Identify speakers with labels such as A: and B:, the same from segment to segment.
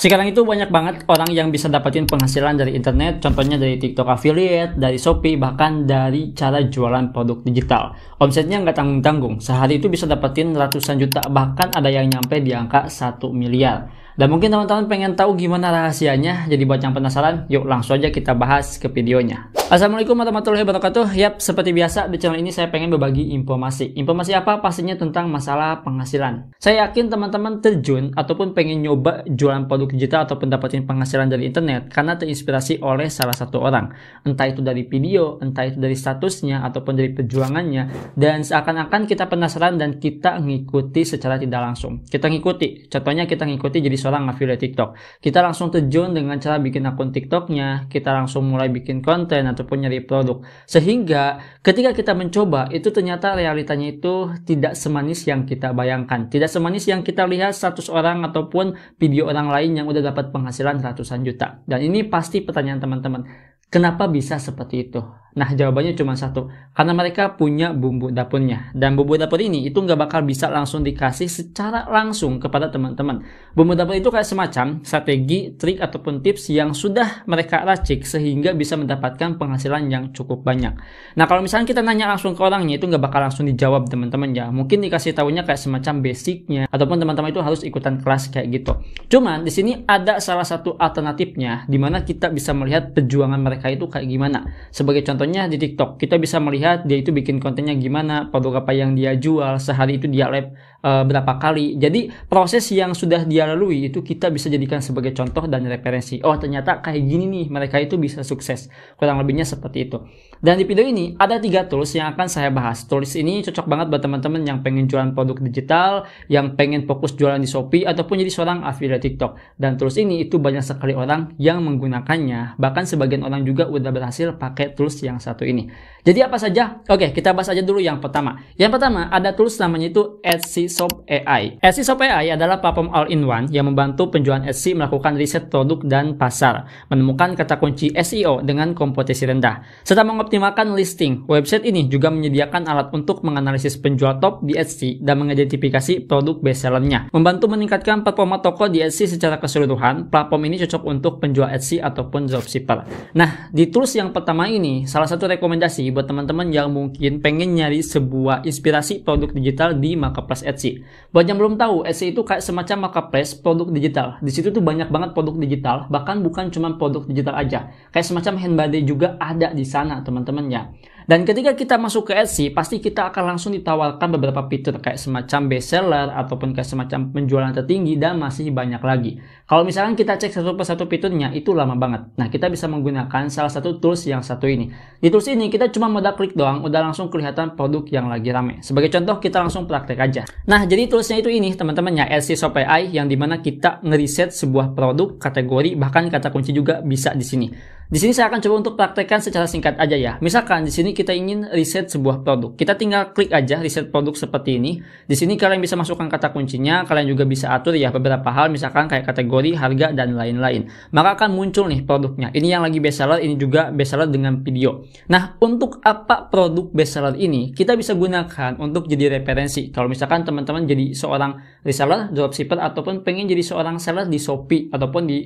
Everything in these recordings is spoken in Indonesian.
A: sekarang itu banyak banget orang yang bisa dapetin penghasilan dari internet, contohnya dari TikTok affiliate, dari Shopee, bahkan dari cara jualan produk digital. Omsetnya nggak tanggung-tanggung, sehari itu bisa dapetin ratusan juta, bahkan ada yang nyampe di angka 1 miliar. Dan mungkin teman-teman pengen tahu gimana rahasianya, jadi buat yang penasaran, yuk langsung aja kita bahas ke videonya. Assalamualaikum warahmatullahi wabarakatuh. Yap, seperti biasa di channel ini saya pengen berbagi informasi. Informasi apa? Pastinya tentang masalah penghasilan. Saya yakin teman-teman terjun ataupun pengen nyoba jualan produk digital ataupun dapetin penghasilan dari internet karena terinspirasi oleh salah satu orang. Entah itu dari video, entah itu dari statusnya ataupun dari perjuangannya dan seakan-akan kita penasaran dan kita ngikuti secara tidak langsung. Kita ngikuti. Contohnya kita ngikuti jadi seorang affiliate TikTok. Kita langsung terjun dengan cara bikin akun TikToknya, kita langsung mulai bikin konten ataupun nyari produk. Sehingga ketika kita mencoba, itu ternyata realitanya itu tidak semanis yang kita bayangkan. Tidak semanis yang kita lihat 100 orang ataupun video orang lain yang udah dapat penghasilan ratusan juta. Dan ini pasti pertanyaan teman-teman. Kenapa bisa seperti itu? Nah jawabannya cuma satu, karena mereka punya bumbu dapurnya. Dan bumbu dapur ini itu nggak bakal bisa langsung dikasih secara langsung kepada teman-teman. Bumbu dapur itu kayak semacam strategi, trik, ataupun tips yang sudah mereka racik sehingga bisa mendapatkan penghasilan yang cukup banyak. Nah kalau misalnya kita nanya langsung ke orangnya itu nggak bakal langsung dijawab teman-teman ya. Mungkin dikasih tahunya kayak semacam basicnya ataupun teman-teman itu harus ikutan kelas kayak gitu. Cuman di sini ada salah satu alternatifnya dimana kita bisa melihat perjuangan mereka itu kayak gimana. Sebagai contoh contohnya di TikTok kita bisa melihat dia itu bikin kontennya gimana produk apa yang dia jual sehari itu dia lab uh, berapa kali. Jadi proses yang sudah dia lalui itu kita bisa jadikan sebagai contoh dan referensi. Oh ternyata kayak gini nih mereka itu bisa sukses. Kurang lebihnya seperti itu. Dan di video ini ada tiga tools yang akan saya bahas. Tools ini cocok banget buat teman-teman yang pengen jualan produk digital, yang pengen fokus jualan di Shopee ataupun jadi seorang affiliate TikTok. Dan tools ini itu banyak sekali orang yang menggunakannya. Bahkan sebagian orang juga udah berhasil pakai tools yang satu ini. Jadi apa saja? Oke, kita bahas aja dulu yang pertama. Yang pertama ada tools namanya itu Etsy Shop AI. Etsy Shop AI adalah platform all-in-one yang membantu penjualan Etsy melakukan riset produk dan pasar, menemukan kata kunci SEO dengan kompetisi rendah, serta mengoptimalkan listing. Website ini juga menyediakan alat untuk menganalisis penjual top di Etsy dan mengidentifikasi produk bestsellernya. Membantu meningkatkan performa toko di Etsy secara keseluruhan, platform ini cocok untuk penjual Etsy ataupun dropshipper. Nah, di tools yang pertama ini, salah satu rekomendasi buat teman-teman yang mungkin pengen nyari sebuah inspirasi produk digital di marketplace Etsy Etsy. Buat yang belum tahu, Etsy itu kayak semacam marketplace produk digital. Di situ tuh banyak banget produk digital, bahkan bukan cuma produk digital aja. Kayak semacam handbody juga ada di sana, teman-teman ya. Dan ketika kita masuk ke Etsy, pasti kita akan langsung ditawarkan beberapa fitur kayak semacam best seller ataupun kayak semacam penjualan tertinggi dan masih banyak lagi. Kalau misalkan kita cek satu persatu fiturnya, itu lama banget. Nah, kita bisa menggunakan salah satu tools yang satu ini. Di tools ini kita cuma modal klik doang, udah langsung kelihatan produk yang lagi rame. Sebagai contoh, kita langsung praktek aja. Nah, jadi toolsnya itu ini teman-teman ya, Etsy Shop AI yang dimana kita ngeriset sebuah produk, kategori, bahkan kata kunci juga bisa di sini. Di sini saya akan coba untuk praktekkan secara singkat aja ya. Misalkan di sini kita ingin riset sebuah produk. Kita tinggal klik aja riset produk seperti ini. Di sini kalian bisa masukkan kata kuncinya, kalian juga bisa atur ya beberapa hal misalkan kayak kategori, harga dan lain-lain. Maka akan muncul nih produknya. Ini yang lagi best seller, ini juga best seller dengan video. Nah, untuk apa produk best seller ini? Kita bisa gunakan untuk jadi referensi. Kalau misalkan teman-teman jadi seorang reseller, dropshipper ataupun pengen jadi seorang seller di Shopee ataupun di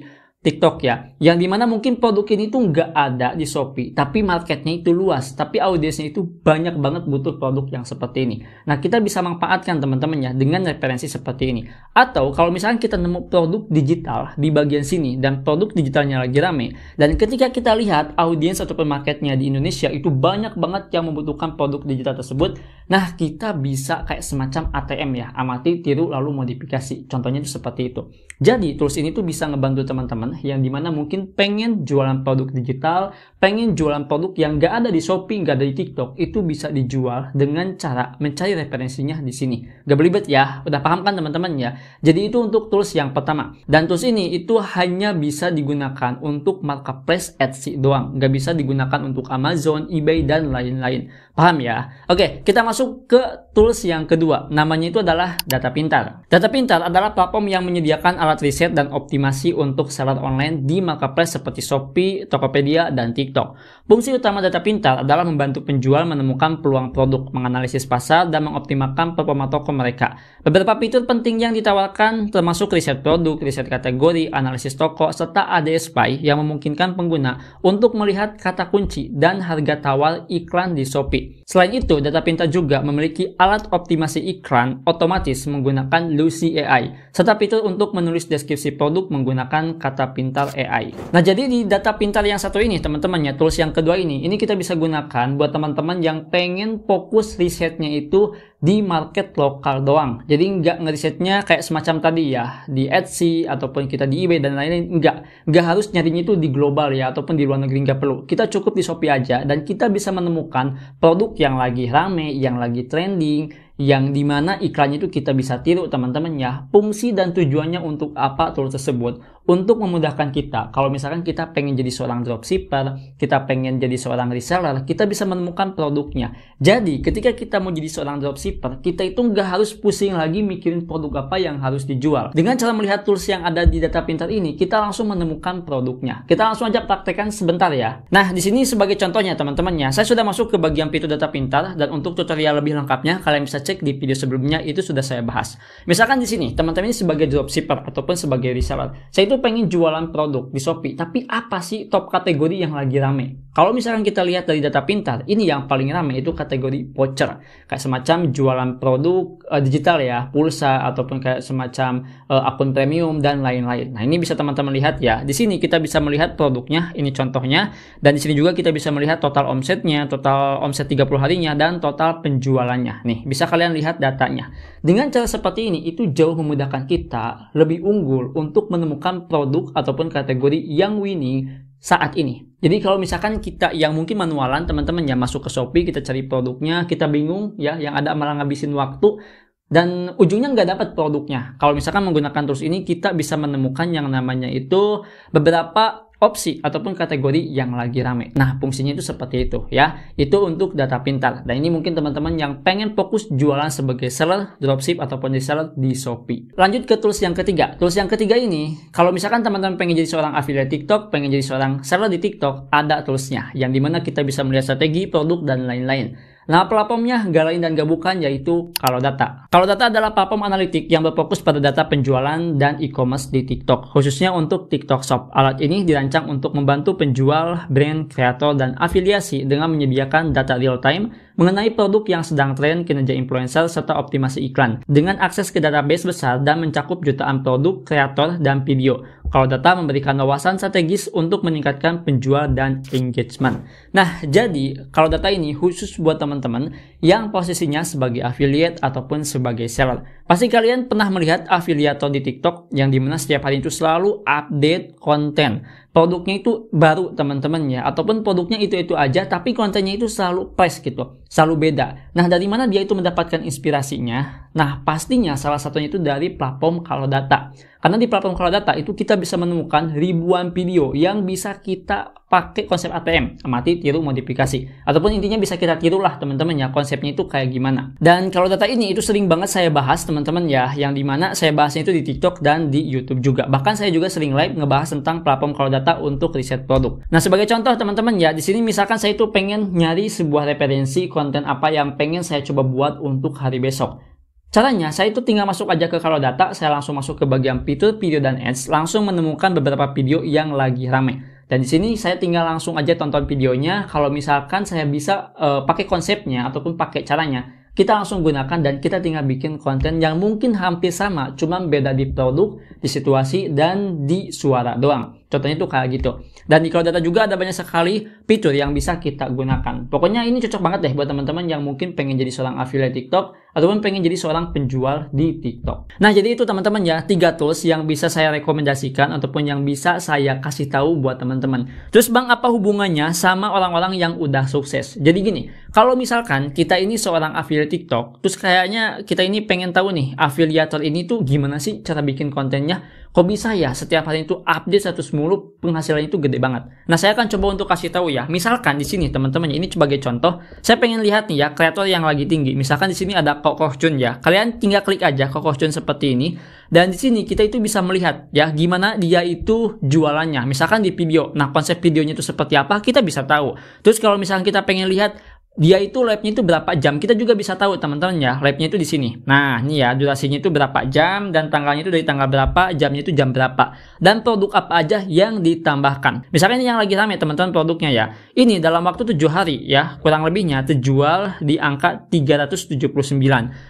A: TikTok ya, yang dimana mungkin produk ini tuh nggak ada di Shopee, tapi marketnya itu luas, tapi audiensnya itu banyak banget butuh produk yang seperti ini. Nah kita bisa manfaatkan teman-teman ya dengan referensi seperti ini. Atau kalau misalnya kita nemu produk digital di bagian sini dan produk digitalnya lagi rame, dan ketika kita lihat audiens ataupun marketnya di Indonesia itu banyak banget yang membutuhkan produk digital tersebut, nah kita bisa kayak semacam ATM ya, amati, tiru, lalu modifikasi. Contohnya itu seperti itu. Jadi tools ini tuh bisa ngebantu teman-teman yang dimana mungkin pengen jualan produk digital, pengen jualan produk yang gak ada di Shopee, gak ada di TikTok, itu bisa dijual dengan cara mencari referensinya di sini. Gak berlibat ya, udah paham kan teman-teman ya? Jadi itu untuk tools yang pertama. Dan tools ini itu hanya bisa digunakan untuk marketplace Etsy doang, gak bisa digunakan untuk Amazon, eBay, dan lain-lain. Paham ya? Oke, kita masuk ke tools yang kedua. Namanya itu adalah data pintar. Data pintar adalah platform yang menyediakan alat riset dan optimasi untuk seller online di marketplace seperti Shopee, Tokopedia, dan TikTok. Fungsi utama data pintar adalah membantu penjual menemukan peluang produk, menganalisis pasar, dan mengoptimalkan performa toko mereka. Beberapa fitur penting yang ditawarkan termasuk riset produk, riset kategori, analisis toko, serta ADSPY yang memungkinkan pengguna untuk melihat kata kunci dan harga tawar iklan di Shopee. Selain itu, data pintar juga memiliki alat optimasi iklan otomatis menggunakan Lucy AI, serta fitur untuk menulis deskripsi produk menggunakan kata pintar AI. Nah, jadi di data pintar yang satu ini, teman-teman ya, tools yang kedua ini, ini kita bisa gunakan buat teman-teman yang pengen fokus risetnya itu di market lokal doang. Jadi nggak ngerisetnya kayak semacam tadi ya, di Etsy, ataupun kita di eBay, dan lain-lain. Nggak. Nggak harus nyarinya itu di global ya, ataupun di luar negeri nggak perlu. Kita cukup di Shopee aja, dan kita bisa menemukan produk yang lagi rame, yang lagi trending, yang dimana iklannya itu kita bisa tiru teman-teman ya fungsi dan tujuannya untuk apa tool tersebut untuk memudahkan kita. Kalau misalkan kita pengen jadi seorang dropshipper, kita pengen jadi seorang reseller, kita bisa menemukan produknya. Jadi ketika kita mau jadi seorang dropshipper, kita itu nggak harus pusing lagi mikirin produk apa yang harus dijual. Dengan cara melihat tools yang ada di data pintar ini, kita langsung menemukan produknya. Kita langsung aja praktekkan sebentar ya. Nah, di sini sebagai contohnya teman-temannya, saya sudah masuk ke bagian fitur data pintar dan untuk tutorial lebih lengkapnya kalian bisa cek di video sebelumnya itu sudah saya bahas. Misalkan di sini teman-teman ini sebagai dropshipper ataupun sebagai reseller, saya itu tuh pengen jualan produk di Shopee, tapi apa sih top kategori yang lagi rame? Kalau misalkan kita lihat dari data pintar, ini yang paling rame itu kategori voucher. Kayak semacam jualan produk uh, digital ya, pulsa ataupun kayak semacam uh, akun premium dan lain-lain. Nah, ini bisa teman-teman lihat ya. Di sini kita bisa melihat produknya, ini contohnya dan di sini juga kita bisa melihat total omsetnya, total omset 30 harinya dan total penjualannya. Nih, bisa kalian lihat datanya. Dengan cara seperti ini itu jauh memudahkan kita lebih unggul untuk menemukan produk ataupun kategori yang winning saat ini. Jadi kalau misalkan kita yang mungkin manualan teman-teman ya masuk ke Shopee kita cari produknya kita bingung ya yang ada malah ngabisin waktu dan ujungnya nggak dapat produknya. Kalau misalkan menggunakan tools ini kita bisa menemukan yang namanya itu beberapa opsi ataupun kategori yang lagi rame. Nah, fungsinya itu seperti itu ya. Itu untuk data pintar. Dan ini mungkin teman-teman yang pengen fokus jualan sebagai seller, dropship ataupun reseller di Shopee. Lanjut ke tools yang ketiga. Tools yang ketiga ini, kalau misalkan teman-teman pengen jadi seorang affiliate TikTok, pengen jadi seorang seller di TikTok, ada toolsnya. Yang dimana kita bisa melihat strategi, produk, dan lain-lain. Nah, platformnya gak lain dan gak bukan yaitu Kalau Data. Kalau Data adalah platform analitik yang berfokus pada data penjualan dan e-commerce di TikTok, khususnya untuk TikTok Shop. Alat ini dirancang untuk membantu penjual, brand, kreator, dan afiliasi dengan menyediakan data real-time mengenai produk yang sedang tren kinerja influencer serta optimasi iklan dengan akses ke database besar dan mencakup jutaan produk, kreator, dan video. Kalau data memberikan wawasan strategis untuk meningkatkan penjual dan engagement. Nah, jadi kalau data ini khusus buat teman-teman yang posisinya sebagai affiliate ataupun sebagai seller. Pasti kalian pernah melihat afiliator di TikTok yang dimana setiap hari itu selalu update konten produknya itu baru teman-temannya ataupun produknya itu-itu aja tapi kontennya itu selalu fresh gitu selalu beda nah dari mana dia itu mendapatkan inspirasinya Nah, pastinya salah satunya itu dari platform Kalau Data. Karena di platform Kalau Data itu kita bisa menemukan ribuan video yang bisa kita pakai konsep ATM, amati, tiru, modifikasi. Ataupun intinya bisa kita tiru lah teman-teman ya, konsepnya itu kayak gimana. Dan Kalau Data ini itu sering banget saya bahas teman-teman ya, yang dimana saya bahasnya itu di TikTok dan di YouTube juga. Bahkan saya juga sering live ngebahas tentang platform Kalau Data untuk riset produk. Nah, sebagai contoh teman-teman ya, di sini misalkan saya itu pengen nyari sebuah referensi konten apa yang pengen saya coba buat untuk hari besok. Caranya, saya itu tinggal masuk aja ke kalau data, saya langsung masuk ke bagian fitur, video, dan ads, langsung menemukan beberapa video yang lagi rame. Dan di sini saya tinggal langsung aja tonton videonya, kalau misalkan saya bisa uh, pakai konsepnya ataupun pakai caranya, kita langsung gunakan dan kita tinggal bikin konten yang mungkin hampir sama, cuma beda di produk, di situasi, dan di suara doang. Contohnya itu kayak gitu. Dan di Cloud Data juga ada banyak sekali fitur yang bisa kita gunakan. Pokoknya ini cocok banget deh buat teman-teman yang mungkin pengen jadi seorang affiliate TikTok ataupun pengen jadi seorang penjual di TikTok. Nah, jadi itu teman-teman ya, tiga tools yang bisa saya rekomendasikan ataupun yang bisa saya kasih tahu buat teman-teman. Terus Bang, apa hubungannya sama orang-orang yang udah sukses? Jadi gini, kalau misalkan kita ini seorang affiliate TikTok, terus kayaknya kita ini pengen tahu nih, afiliator ini tuh gimana sih cara bikin kontennya? kok bisa ya setiap hari itu update satu mulu penghasilan itu gede banget. Nah saya akan coba untuk kasih tahu ya. Misalkan di sini teman-teman ini sebagai contoh, saya pengen lihat nih ya kreator yang lagi tinggi. Misalkan di sini ada Kokoh Jun ya. Kalian tinggal klik aja Kokoh Jun seperti ini. Dan di sini kita itu bisa melihat ya gimana dia itu jualannya. Misalkan di video. Nah konsep videonya itu seperti apa kita bisa tahu. Terus kalau misalkan kita pengen lihat dia itu labnya itu berapa jam kita juga bisa tahu teman-teman ya labnya itu di sini nah ini ya durasinya itu berapa jam dan tanggalnya itu dari tanggal berapa jamnya itu jam berapa dan produk apa aja yang ditambahkan misalnya ini yang lagi ramai teman-teman produknya ya ini dalam waktu tujuh hari ya kurang lebihnya terjual di angka 379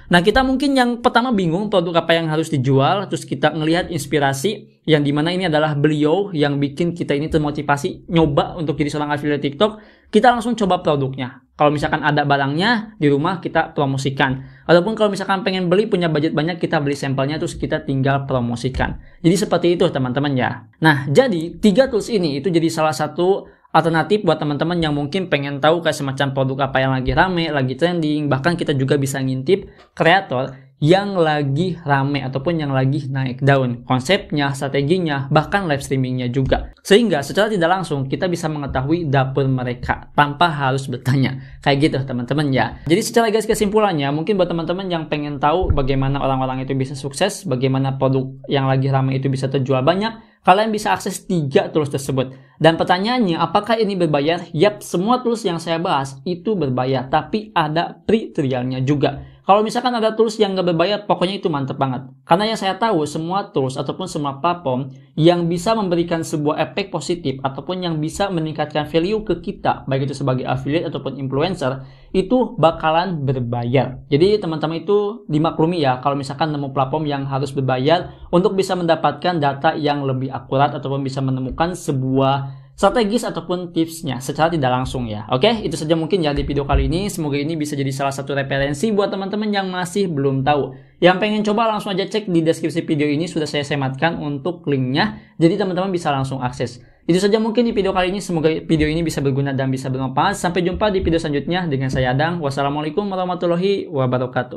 A: nah kita mungkin yang pertama bingung produk apa yang harus dijual terus kita ngelihat inspirasi yang dimana ini adalah beliau yang bikin kita ini termotivasi nyoba untuk jadi seorang affiliate TikTok kita langsung coba produknya. Kalau misalkan ada barangnya di rumah kita promosikan. Ataupun kalau misalkan pengen beli punya budget banyak kita beli sampelnya terus kita tinggal promosikan. Jadi seperti itu teman-teman ya. Nah jadi tiga tools ini itu jadi salah satu alternatif buat teman-teman yang mungkin pengen tahu kayak semacam produk apa yang lagi rame, lagi trending, bahkan kita juga bisa ngintip kreator yang lagi rame ataupun yang lagi naik daun. Konsepnya, strateginya, bahkan live streamingnya juga. Sehingga secara tidak langsung kita bisa mengetahui dapur mereka tanpa harus bertanya. Kayak gitu teman-teman ya. Jadi secara guys kesimpulannya, mungkin buat teman-teman yang pengen tahu bagaimana orang-orang itu bisa sukses, bagaimana produk yang lagi rame itu bisa terjual banyak, kalian bisa akses tiga tools tersebut. Dan pertanyaannya, apakah ini berbayar? Yap, semua tools yang saya bahas itu berbayar, tapi ada pre trialnya juga. Kalau misalkan ada tools yang nggak berbayar, pokoknya itu mantep banget. Karena yang saya tahu, semua tools ataupun semua platform yang bisa memberikan sebuah efek positif ataupun yang bisa meningkatkan value ke kita, baik itu sebagai affiliate ataupun influencer, itu bakalan berbayar. Jadi teman-teman itu dimaklumi ya, kalau misalkan nemu platform yang harus berbayar untuk bisa mendapatkan data yang lebih akurat ataupun bisa menemukan sebuah strategis ataupun tipsnya secara tidak langsung ya. Oke, itu saja mungkin ya di video kali ini. Semoga ini bisa jadi salah satu referensi buat teman-teman yang masih belum tahu. Yang pengen coba langsung aja cek di deskripsi video ini sudah saya sematkan untuk linknya. Jadi teman-teman bisa langsung akses. Itu saja mungkin di video kali ini. Semoga video ini bisa berguna dan bisa bermanfaat. Sampai jumpa di video selanjutnya dengan saya Adang. Wassalamualaikum warahmatullahi wabarakatuh.